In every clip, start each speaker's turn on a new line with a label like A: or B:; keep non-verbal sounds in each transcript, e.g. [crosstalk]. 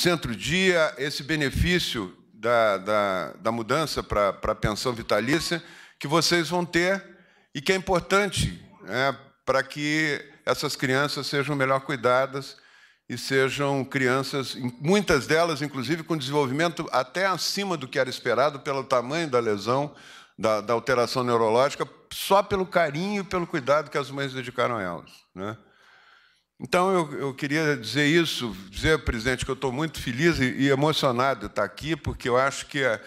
A: Centro-dia, esse benefício da, da, da mudança para a pensão vitalícia que vocês vão ter e que é importante né, para que essas crianças sejam melhor cuidadas e sejam crianças, muitas delas, inclusive, com desenvolvimento até acima do que era esperado pelo tamanho da lesão, da, da alteração neurológica, só pelo carinho e pelo cuidado que as mães dedicaram a elas. Né? Então eu, eu, queria dizer isso, dizer, presidente, que eu estou muito feliz e, e, emocionado de estar aqui, porque eu acho que é,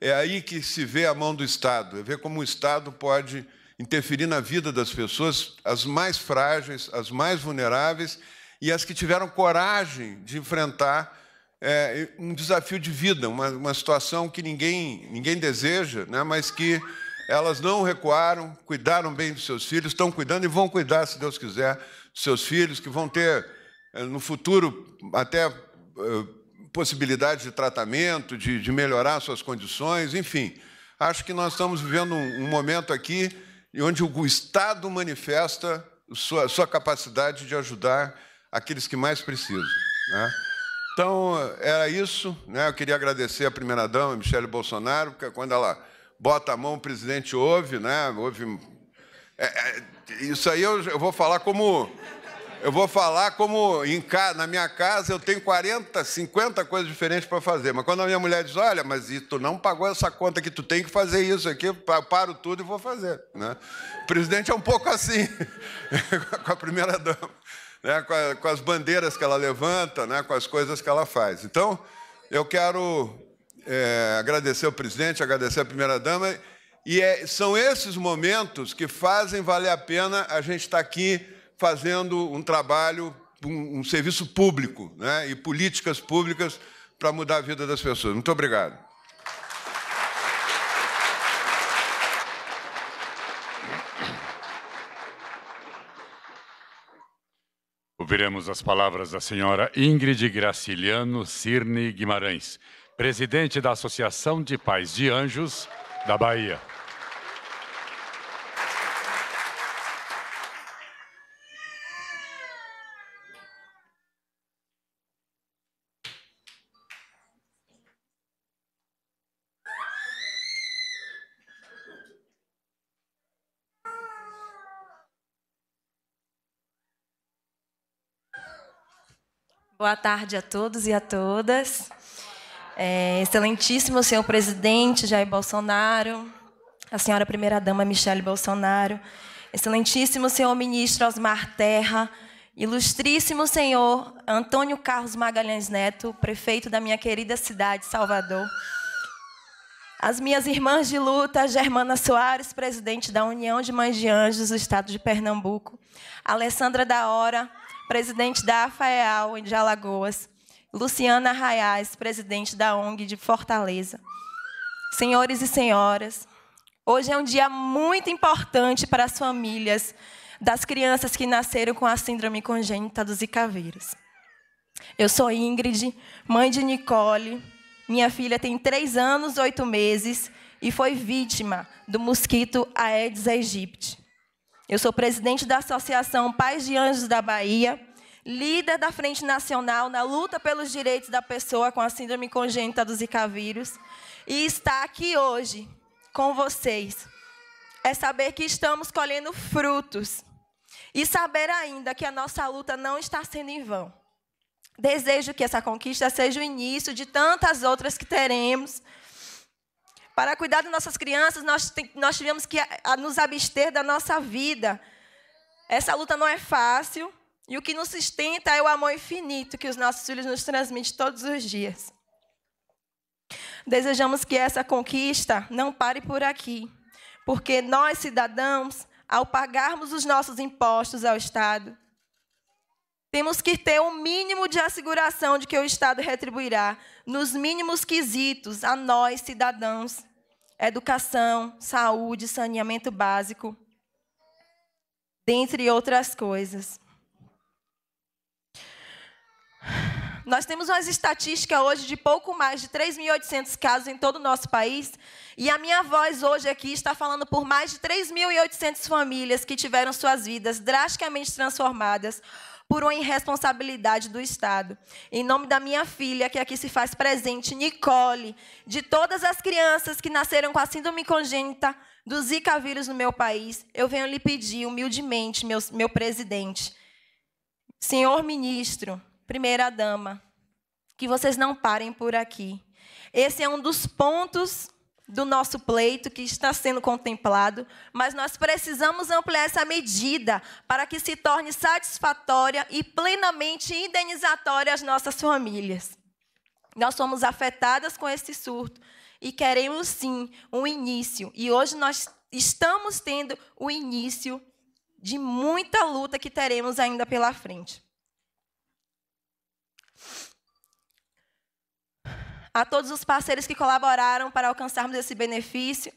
A: é, aí que se vê a mão do Estado, é ver como o Estado pode interferir na vida das pessoas, as mais frágeis, as mais vulneráveis e as que tiveram coragem de enfrentar é, um desafio de vida, uma, uma situação que ninguém, ninguém deseja, né, mas que elas não recuaram, cuidaram bem dos seus filhos, estão cuidando e vão cuidar, se Deus quiser, dos seus filhos, que vão ter eh, no futuro até eh, possibilidade de tratamento, de, de melhorar suas condições, enfim. Acho que nós estamos vivendo um, um momento aqui onde o Estado manifesta sua, sua capacidade de ajudar aqueles que mais precisam. Né? Então, era isso. Né? Eu queria agradecer a primeira-dama, Michele Bolsonaro, porque quando ela bota a mão, o presidente ouve, né? Ouve. É, é, isso aí eu, eu, vou falar como. Eu vou falar como em na minha casa eu tenho 40, 50 coisas diferentes para fazer. Mas quando a minha mulher diz, olha, mas e tu não pagou essa conta que tu tem que fazer isso aqui, eu paro tudo e vou fazer. Né? O presidente é um pouco assim, [laughs] com a primeira dama, né? com, a, com as bandeiras que ela levanta, né? com as coisas que ela faz. Então, eu quero é, agradecer ao presidente, agradecer à primeira-dama. E é, são esses momentos que fazem valer a pena a gente estar tá aqui fazendo um trabalho, um, um serviço público né, e políticas públicas para mudar a vida das pessoas. Muito obrigado.
B: Ouviremos as palavras da senhora Ingrid Graciliano Cirne Guimarães presidente da Associação de Pais de Anjos da Bahia.
C: Boa tarde a todos e a todas é, excelentíssimo senhor presidente Jair Bolsonaro, a senhora primeira-dama Michele Bolsonaro, excelentíssimo senhor ministro Osmar Terra, ilustríssimo senhor Antônio Carlos Magalhães Neto, prefeito da minha querida cidade, Salvador, as minhas irmãs de luta, Germana Soares, presidente da União de Mães de Anjos, do estado de Pernambuco, Alessandra da Hora, presidente da AFAEAL, de Alagoas, Luciana Arraes, presidente da ONG de Fortaleza. Senhores e senhoras, hoje é um dia muito importante para as famílias das crianças que nasceram com a síndrome congênita dos Icaveiras. Eu sou Ingrid, mãe de Nicole. Minha filha tem três anos, oito meses e foi vítima do mosquito Aedes aegypti. Eu sou presidente da Associação Pais de Anjos da Bahia líder da Frente Nacional na luta pelos direitos da pessoa com a síndrome congênita do Zika vírus, e está aqui hoje com vocês. É saber que estamos colhendo frutos e saber ainda que a nossa luta não está sendo em vão. Desejo que essa conquista seja o início de tantas outras que teremos. Para cuidar de nossas crianças, nós, nós tivemos que nos abster da nossa vida. Essa luta não é fácil, e o que nos sustenta é o amor infinito que os nossos filhos nos transmitem todos os dias. Desejamos que essa conquista não pare por aqui, porque nós, cidadãos, ao pagarmos os nossos impostos ao Estado, temos que ter um mínimo de asseguração de que o Estado retribuirá, nos mínimos quesitos, a nós, cidadãos: educação, saúde, saneamento básico, dentre outras coisas. Nós temos umas estatísticas hoje de pouco mais de 3.800 casos em todo o nosso país. E a minha voz hoje aqui está falando por mais de 3.800 famílias que tiveram suas vidas drasticamente transformadas por uma irresponsabilidade do Estado. Em nome da minha filha, que aqui se faz presente, Nicole, de todas as crianças que nasceram com a síndrome congênita do Zika vírus no meu país, eu venho lhe pedir humildemente, meu, meu presidente, senhor ministro, primeira dama, que vocês não parem por aqui. Esse é um dos pontos do nosso pleito que está sendo contemplado, mas nós precisamos ampliar essa medida para que se torne satisfatória e plenamente indenizatória às nossas famílias. Nós somos afetadas com esse surto e queremos sim um início. E hoje nós estamos tendo o início de muita luta que teremos ainda pela frente. a todos os parceiros que colaboraram para alcançarmos esse benefício.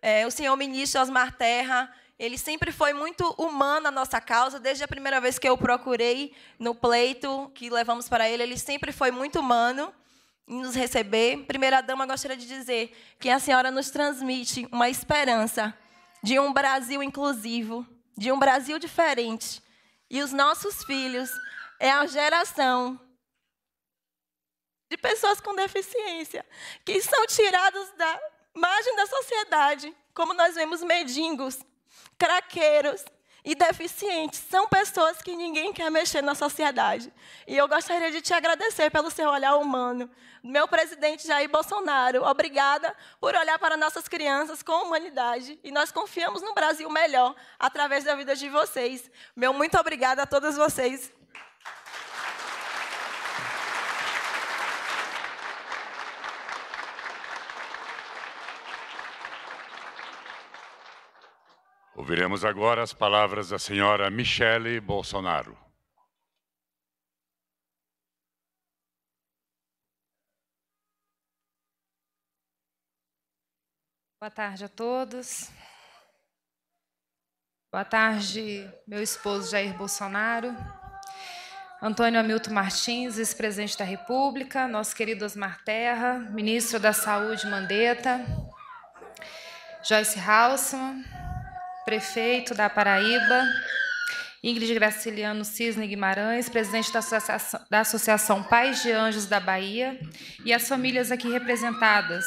C: É, o senhor ministro Osmar Terra, ele sempre foi muito humano à nossa causa, desde a primeira vez que eu procurei no pleito que levamos para ele, ele sempre foi muito humano em nos receber. Primeira dama, gostaria de dizer que a senhora nos transmite uma esperança de um Brasil inclusivo, de um Brasil diferente. E os nossos filhos é a geração de pessoas com deficiência, que são tirados da margem da sociedade, como nós vemos mendigos, craqueiros e deficientes. São pessoas que ninguém quer mexer na sociedade. E eu gostaria de te agradecer pelo seu olhar humano. Meu presidente Jair Bolsonaro, obrigada por olhar para nossas crianças com humanidade. E nós confiamos no Brasil melhor através da vida de vocês. Meu muito obrigada a todos vocês.
B: Ouviremos agora as palavras da senhora Michele Bolsonaro.
D: Boa tarde a todos. Boa tarde, meu esposo Jair Bolsonaro, Antônio Hamilton Martins, ex-presidente da República, nosso querido Osmar Terra, ministro da Saúde Mandetta, Joyce Halsman, prefeito da Paraíba, Ingrid Graciliano Cisne Guimarães, presidente da Associação, da Associação Pais de Anjos da Bahia, e as famílias aqui representadas.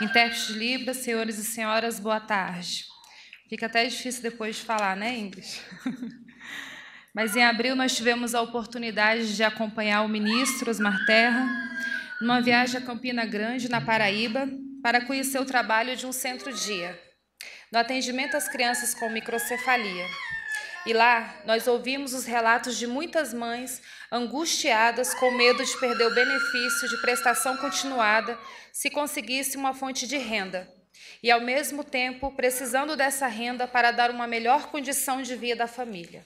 D: Intérprete de Libras, senhores e senhoras, boa tarde. Fica até difícil depois de falar, né, Ingrid? [laughs] Mas em abril nós tivemos a oportunidade de acompanhar o ministro Osmar Terra numa viagem a Campina Grande, na Paraíba, para conhecer o trabalho de um centro-dia no atendimento às crianças com microcefalia. E lá nós ouvimos os relatos de muitas mães angustiadas com medo de perder o benefício de prestação continuada se conseguisse uma fonte de renda, e ao mesmo tempo precisando dessa renda para dar uma melhor condição de vida à família.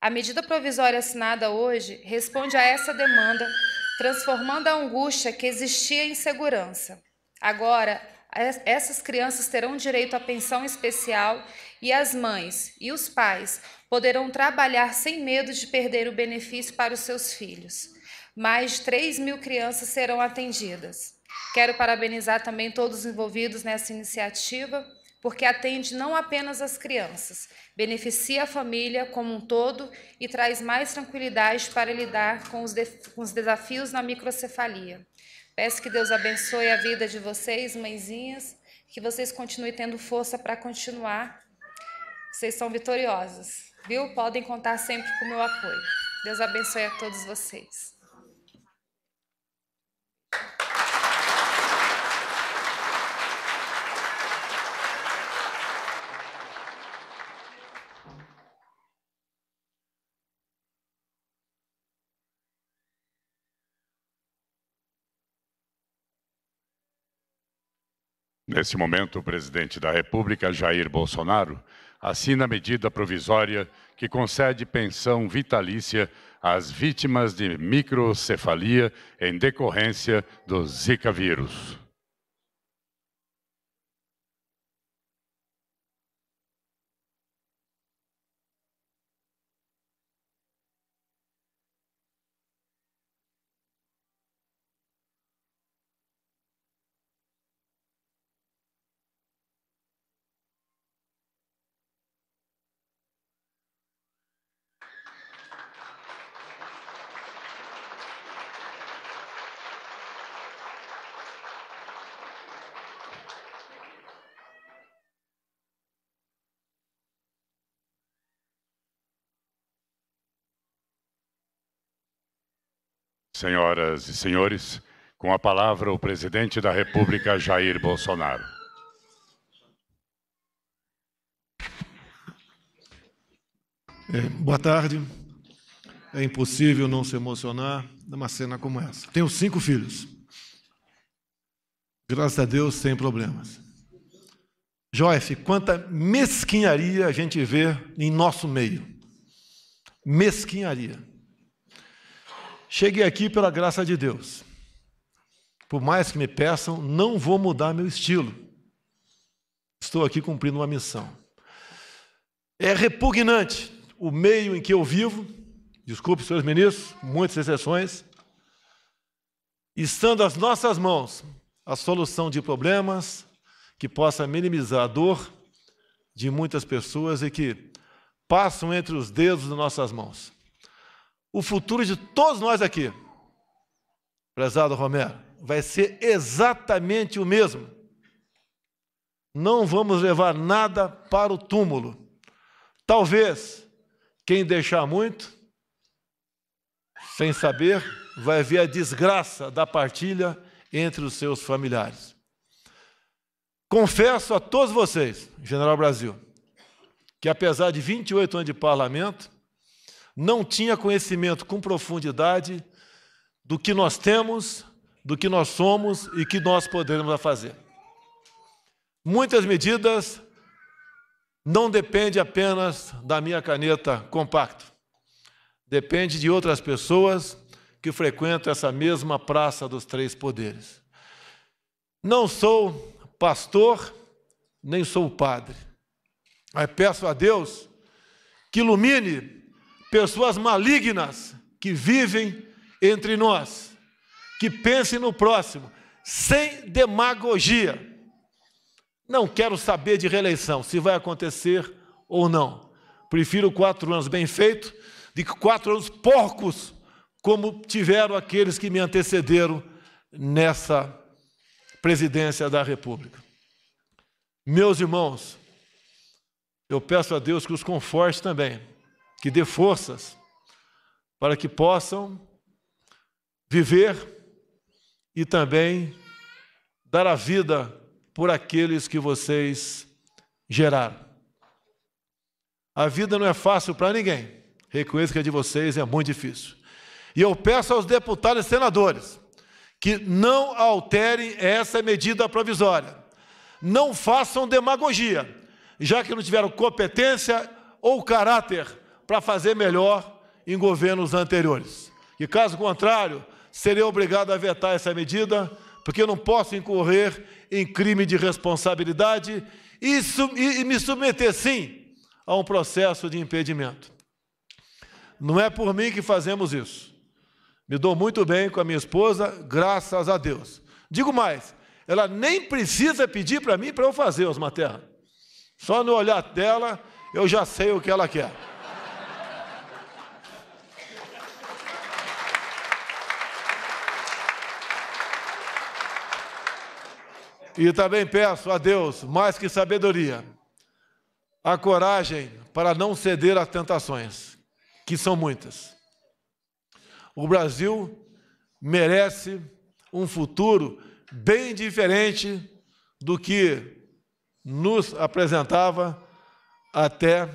D: A medida provisória assinada hoje responde a essa demanda, transformando a angústia que existia em segurança. Agora, essas crianças terão direito à pensão especial e as mães e os pais poderão trabalhar sem medo de perder o benefício para os seus filhos. Mais de 3 mil crianças serão atendidas. Quero parabenizar também todos os envolvidos nessa iniciativa, porque atende não apenas as crianças, beneficia a família como um todo e traz mais tranquilidade para lidar com os, com os desafios na microcefalia. Peço que Deus abençoe a vida de vocês, mãezinhas, que vocês continuem tendo força para continuar. Vocês são vitoriosas, viu? Podem contar sempre com o meu apoio. Deus abençoe a todos vocês.
B: Nesse momento, o presidente da República, Jair Bolsonaro, assina a medida provisória que concede pensão vitalícia às vítimas de microcefalia em decorrência do Zika vírus. Senhoras e senhores, com a palavra o presidente da República, Jair Bolsonaro. É, boa tarde. É impossível não se emocionar numa cena como essa. Tenho cinco filhos. Graças a Deus, sem problemas. Joyce, quanta mesquinharia a gente vê em nosso meio. Mesquinharia. Cheguei aqui pela graça de Deus. Por mais que me peçam, não vou mudar meu estilo. Estou aqui cumprindo uma missão. É repugnante o meio em que eu vivo, desculpe, senhores ministros, muitas exceções, estando às nossas mãos a solução de problemas que possa minimizar a dor de muitas pessoas e que passam entre os dedos de nossas mãos o futuro de todos nós aqui, prezado Romero, vai ser exatamente o mesmo. Não vamos levar nada para o túmulo. Talvez quem deixar muito, sem saber, vai ver a desgraça da partilha entre os seus familiares. Confesso a todos vocês, General Brasil, que apesar de 28 anos de parlamento, não tinha conhecimento com profundidade do que nós temos, do que nós somos e que nós podemos fazer. Muitas medidas não dependem apenas da minha caneta compacto. Depende de outras pessoas que frequentam essa mesma praça dos três poderes. Não sou pastor, nem sou padre. Mas peço a Deus que ilumine pessoas malignas que vivem entre nós, que pensem no próximo, sem demagogia. Não quero saber de reeleição, se vai acontecer ou não. Prefiro quatro anos bem feitos de que quatro anos porcos, como tiveram aqueles que me antecederam nessa presidência da República. Meus irmãos, eu peço a Deus que os conforte também que dê forças para que possam viver e também dar a vida por aqueles que vocês geraram. A vida não é fácil para ninguém. Reconheço que a de vocês é muito difícil. E eu peço aos deputados e senadores que não alterem essa medida provisória. Não façam demagogia, já que não tiveram competência ou caráter para fazer melhor em governos anteriores. E caso contrário, serei obrigado a vetar essa medida, porque não posso incorrer em crime de responsabilidade e, e, e me submeter, sim, a um processo de impedimento. Não é por mim que fazemos isso. Me dou muito bem com a minha esposa, graças a Deus. Digo mais, ela nem precisa pedir para mim para eu fazer, Osmaterra. Só no olhar dela eu já sei o que ela quer. E também peço a Deus, mais que sabedoria, a coragem para não ceder às tentações, que são muitas. O Brasil merece um futuro bem diferente do que nos apresentava até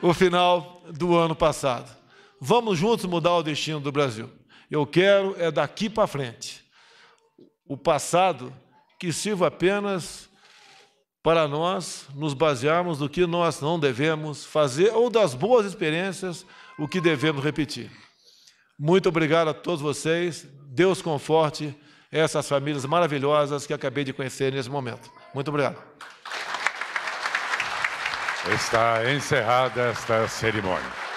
B: o final do ano passado. Vamos juntos mudar o destino do Brasil. Eu quero é daqui para frente. O passado que sirva apenas para nós nos basearmos do que nós não devemos fazer ou das boas experiências, o que devemos repetir. Muito obrigado a todos vocês. Deus conforte essas famílias maravilhosas que acabei de conhecer nesse momento. Muito obrigado. Está encerrada esta cerimônia.